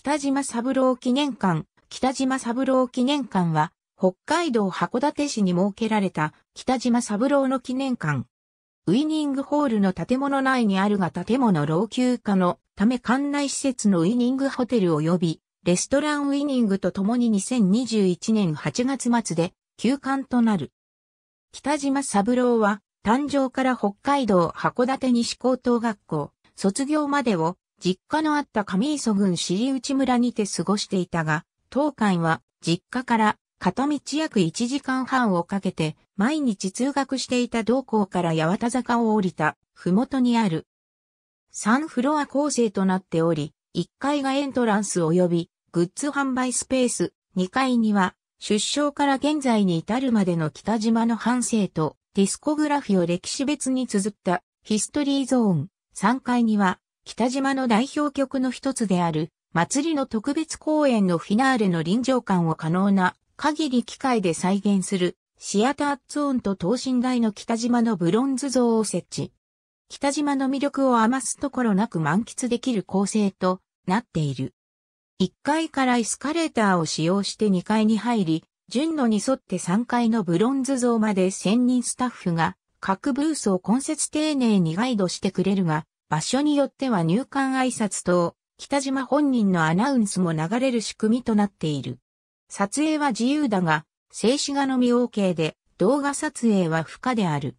北島三郎記念館、北島三郎記念館は、北海道函館市に設けられた北島三郎の記念館。ウィニングホールの建物内にあるが建物老朽化のため館内施設のウィニングホテル及びレストランウィニングとともに2021年8月末で休館となる。北島三郎は誕生から北海道函館西高等学校卒業までを実家のあった上磯郡尻内村にて過ごしていたが、当館は実家から片道約1時間半をかけて毎日通学していた道校から八幡坂を降りた麓にある3フロア構成となっており、1階がエントランス及びグッズ販売スペース、2階には出生から現在に至るまでの北島の反省とディスコグラフィを歴史別に綴ったヒストリーゾーン、3階には北島の代表曲の一つである、祭りの特別公演のフィナーレの臨場感を可能な限り機械で再現する、シアターツオンと等身大の北島のブロンズ像を設置。北島の魅力を余すところなく満喫できる構成となっている。1階からエスカレーターを使用して2階に入り、順路に沿って3階のブロンズ像まで1000人スタッフが各ブースを根節丁寧にガイドしてくれるが、場所によっては入管挨拶等、北島本人のアナウンスも流れる仕組みとなっている。撮影は自由だが、静止画のみ OK で、動画撮影は不可である。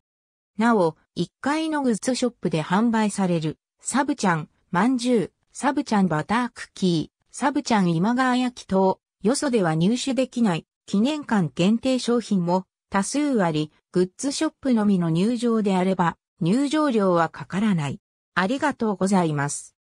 なお、1階のグッズショップで販売される、サブちゃん、まんじゅう、サブちゃんバタークッキー、サブちゃん今川焼き等、よそでは入手できない記念館限定商品も多数あり、グッズショップのみの入場であれば、入場料はかからない。ありがとうございます。